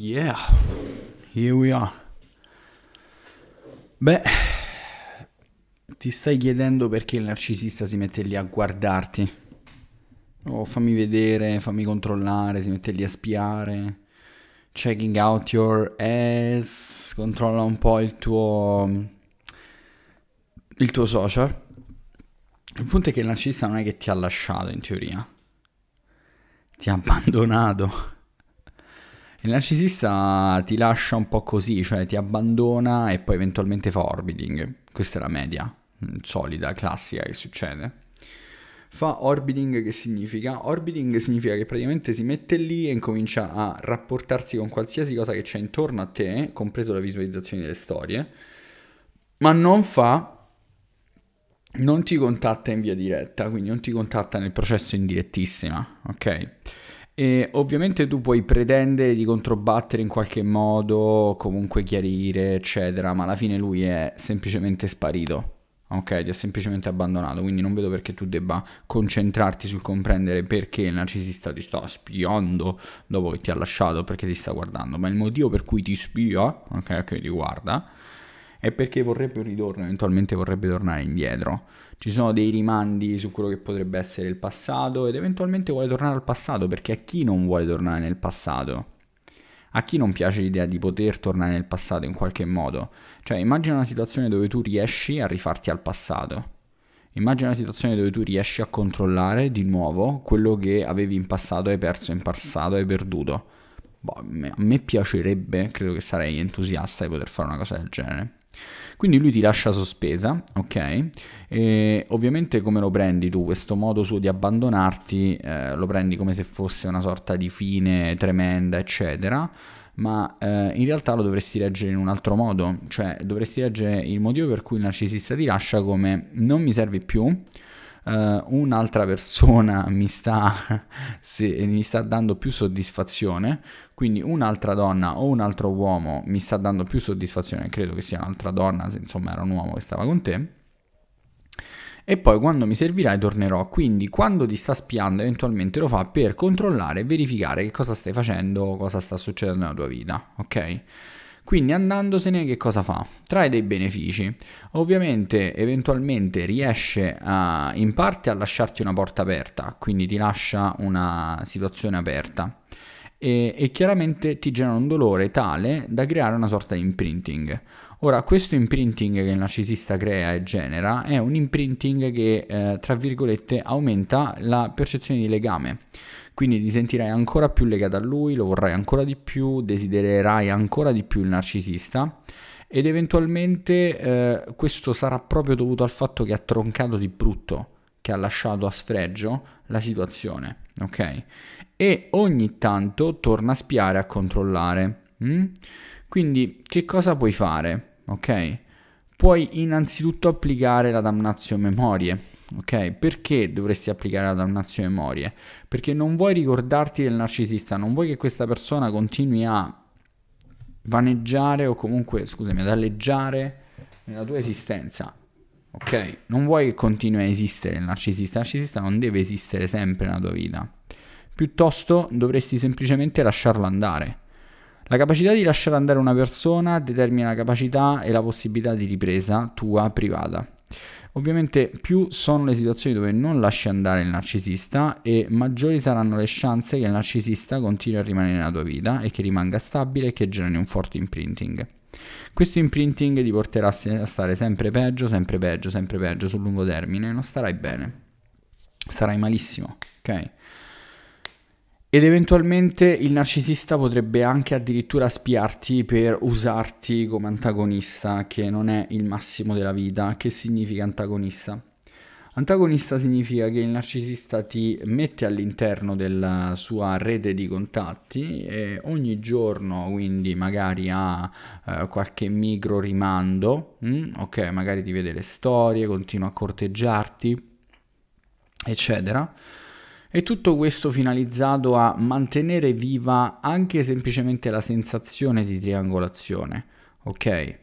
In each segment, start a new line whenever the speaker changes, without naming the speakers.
Yeah, here we are. Beh, ti stai chiedendo perché il narcisista si mette lì a guardarti. Oh, fammi vedere, fammi controllare, si mette lì a spiare. Checking out your ass, controlla un po' il tuo il tuo social. Il punto è che il narcisista non è che ti ha lasciato in teoria. Ti ha abbandonato il narcisista ti lascia un po' così, cioè ti abbandona e poi eventualmente fa orbiting. Questa è la media mm, solida, classica che succede. Fa orbiting che significa? Orbiting significa che praticamente si mette lì e incomincia a rapportarsi con qualsiasi cosa che c'è intorno a te, compreso la visualizzazione delle storie, ma non fa non ti contatta in via diretta, quindi non ti contatta nel processo in direttissima, ok? E ovviamente tu puoi pretendere di controbattere in qualche modo, comunque chiarire, eccetera, ma alla fine lui è semplicemente sparito. Ok, ti ha semplicemente abbandonato, quindi non vedo perché tu debba concentrarti sul comprendere perché il narcisista ti sta spiando dopo che ti ha lasciato, perché ti sta guardando, ma il motivo per cui ti spia, ok, ok, ti guarda, è perché vorrebbe un ritorno, eventualmente vorrebbe tornare indietro. Ci sono dei rimandi su quello che potrebbe essere il passato ed eventualmente vuole tornare al passato perché a chi non vuole tornare nel passato? A chi non piace l'idea di poter tornare nel passato in qualche modo? Cioè immagina una situazione dove tu riesci a rifarti al passato. Immagina una situazione dove tu riesci a controllare di nuovo quello che avevi in passato, hai perso in passato, hai perduto. Boh, a me piacerebbe, credo che sarei entusiasta di poter fare una cosa del genere. Quindi lui ti lascia sospesa, ok? E ovviamente come lo prendi tu? Questo modo suo di abbandonarti eh, lo prendi come se fosse una sorta di fine tremenda, eccetera ma eh, in realtà lo dovresti leggere in un altro modo, cioè dovresti leggere il motivo per cui il narcisista ti lascia come non mi servi più, uh, un'altra persona mi sta, se, mi sta dando più soddisfazione, quindi un'altra donna o un altro uomo mi sta dando più soddisfazione, credo che sia un'altra donna, se insomma era un uomo che stava con te, e poi quando mi servirai tornerò. Quindi quando ti sta spiando eventualmente lo fa per controllare e verificare che cosa stai facendo, cosa sta succedendo nella tua vita, ok? Quindi andandosene che cosa fa? Trae dei benefici. Ovviamente eventualmente riesce a, in parte a lasciarti una porta aperta, quindi ti lascia una situazione aperta. E, e, chiaramente ti genera un dolore tale da creare una sorta di imprinting. Ora, questo imprinting che il narcisista crea e genera è un imprinting che, eh, tra virgolette, aumenta la percezione di legame. Quindi ti sentirai ancora più legato a lui, lo vorrai ancora di più, desidererai ancora di più il narcisista ed eventualmente eh, questo sarà proprio dovuto al fatto che ha troncato di brutto, che ha lasciato a sfregio la situazione, ok? E ogni tanto torna a spiare, a controllare. Mm? Quindi che cosa puoi fare, ok? Puoi innanzitutto applicare la damnazio memorie, ok? Perché dovresti applicare la dannazione memoria? Perché non vuoi ricordarti del narcisista, non vuoi che questa persona continui a vaneggiare o comunque, scusami, ad alleggiare nella tua esistenza. Ok? Non vuoi che continui a esistere il narcisista. Il narcisista non deve esistere sempre nella tua vita. Piuttosto dovresti semplicemente lasciarlo andare. La capacità di lasciare andare una persona determina la capacità e la possibilità di ripresa tua privata. Ovviamente più sono le situazioni dove non lasci andare il narcisista e maggiori saranno le chance che il narcisista continui a rimanere nella tua vita e che rimanga stabile e che generi un forte imprinting. Questo imprinting ti porterà a stare sempre peggio, sempre peggio, sempre peggio sul lungo termine, non starai bene, starai malissimo, ok? Ed eventualmente il narcisista potrebbe anche addirittura spiarti per usarti come antagonista, che non è il massimo della vita. Che significa antagonista? Antagonista significa che il narcisista ti mette all'interno della sua rete di contatti e ogni giorno quindi magari ha eh, qualche micro rimando, mm? ok, magari ti vede le storie, continua a corteggiarti, eccetera e tutto questo finalizzato a mantenere viva anche semplicemente la sensazione di triangolazione, ok?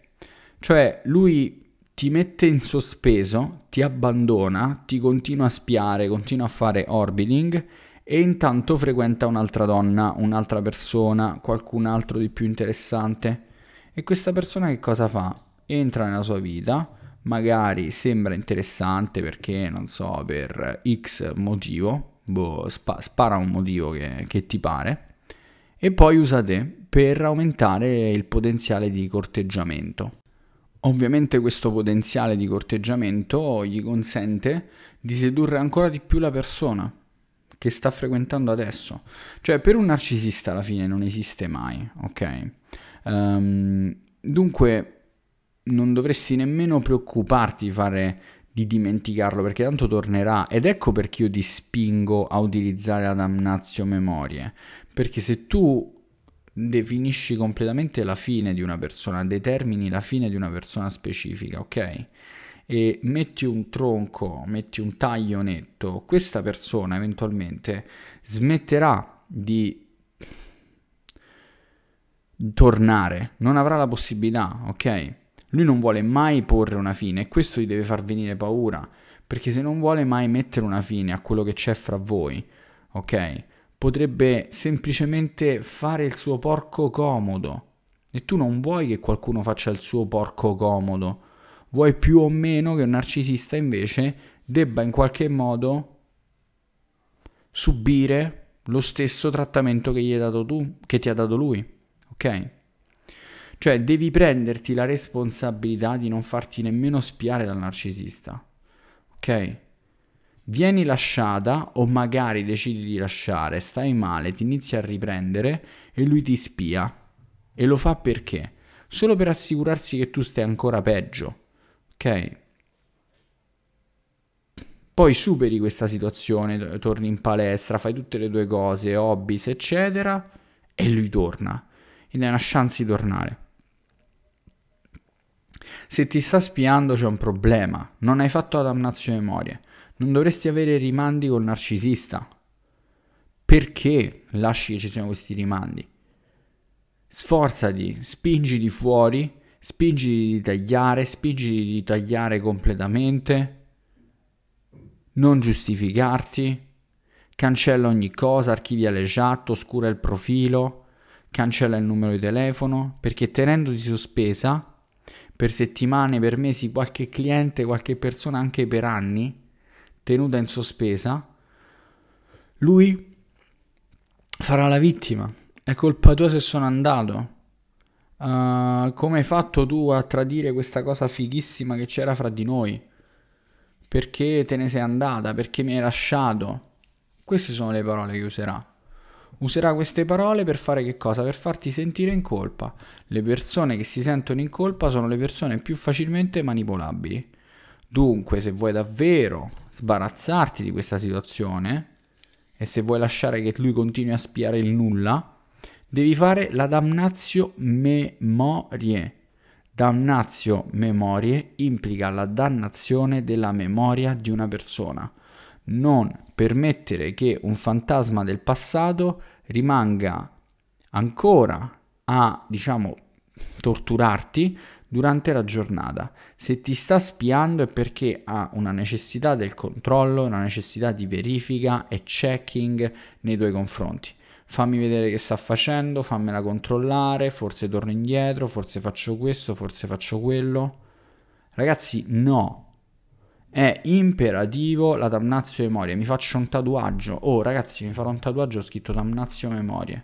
Cioè lui ti mette in sospeso, ti abbandona, ti continua a spiare, continua a fare orbiting e intanto frequenta un'altra donna, un'altra persona, qualcun altro di più interessante. E questa persona che cosa fa? Entra nella sua vita, magari sembra interessante perché, non so, per X motivo, boh, spa, spara un motivo che, che ti pare, e poi usa te per aumentare il potenziale di corteggiamento. Ovviamente questo potenziale di corteggiamento gli consente di sedurre ancora di più la persona che sta frequentando adesso. Cioè per un narcisista alla fine non esiste mai, ok? Um, dunque non dovresti nemmeno preoccuparti di fare di dimenticarlo perché tanto tornerà ed ecco perché io ti spingo a utilizzare la damnazio memorie perché se tu definisci completamente la fine di una persona determini la fine di una persona specifica ok e metti un tronco metti un taglio netto questa persona eventualmente smetterà di tornare non avrà la possibilità ok lui non vuole mai porre una fine e questo gli deve far venire paura, perché se non vuole mai mettere una fine a quello che c'è fra voi, ok? Potrebbe semplicemente fare il suo porco comodo. E tu non vuoi che qualcuno faccia il suo porco comodo. Vuoi più o meno che un narcisista invece debba in qualche modo subire lo stesso trattamento che gli hai dato tu, che ti ha dato lui. Ok? Cioè devi prenderti la responsabilità di non farti nemmeno spiare dal narcisista. Ok? Vieni lasciata o magari decidi di lasciare, stai male, ti inizi a riprendere e lui ti spia. E lo fa perché? Solo per assicurarsi che tu stai ancora peggio. Ok? poi superi questa situazione, torni in palestra, fai tutte le tue cose, hobby, eccetera, e lui torna. Ed è una chance di tornare. Se ti sta spiando c'è un problema, non hai fatto la damnazione memoria, non dovresti avere rimandi col narcisista. Perché lasci che ci siano questi rimandi? Sforzati, di fuori, spingi di tagliare, spingi di tagliare completamente, non giustificarti, cancella ogni cosa, archivia le chat, oscura il profilo, cancella il numero di telefono, perché tenendoti sospesa per settimane, per mesi, qualche cliente, qualche persona anche per anni tenuta in sospesa, lui farà la vittima. È colpa tua se sono andato. Uh, come hai fatto tu a tradire questa cosa fighissima che c'era fra di noi? Perché te ne sei andata? Perché mi hai lasciato? Queste sono le parole che userà. Userà queste parole per fare che cosa? Per farti sentire in colpa. Le persone che si sentono in colpa sono le persone più facilmente manipolabili. Dunque, se vuoi davvero sbarazzarti di questa situazione e se vuoi lasciare che lui continui a spiare il nulla, devi fare la damnatio memorie. Damnatio memorie implica la dannazione della memoria di una persona non permettere che un fantasma del passato rimanga ancora a, diciamo, torturarti durante la giornata. Se ti sta spiando è perché ha una necessità del controllo, una necessità di verifica e checking nei tuoi confronti. Fammi vedere che sta facendo, fammela controllare, forse torno indietro, forse faccio questo, forse faccio quello. Ragazzi, no, è imperativo la damnazio memoria. Mi faccio un tatuaggio. Oh, ragazzi, mi farò un tatuaggio scritto damnazio memoria.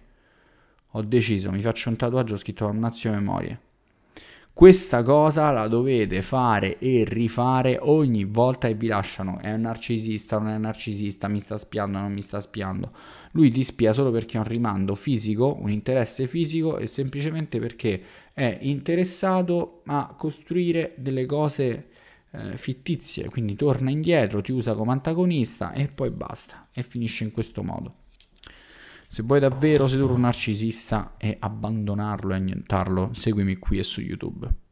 Ho deciso, mi faccio un tatuaggio scritto damnazio memoria. Questa cosa la dovete fare e rifare ogni volta che vi lasciano. È un narcisista, non è un narcisista, mi sta spiando, non mi sta spiando. Lui ti spia solo perché ha un rimando fisico, un interesse fisico e semplicemente perché è interessato a costruire delle cose eh, fittizie, quindi torna indietro, ti usa come antagonista e poi basta e finisce in questo modo. Se vuoi davvero sedurre un narcisista e abbandonarlo e annientarlo, seguimi qui e su YouTube.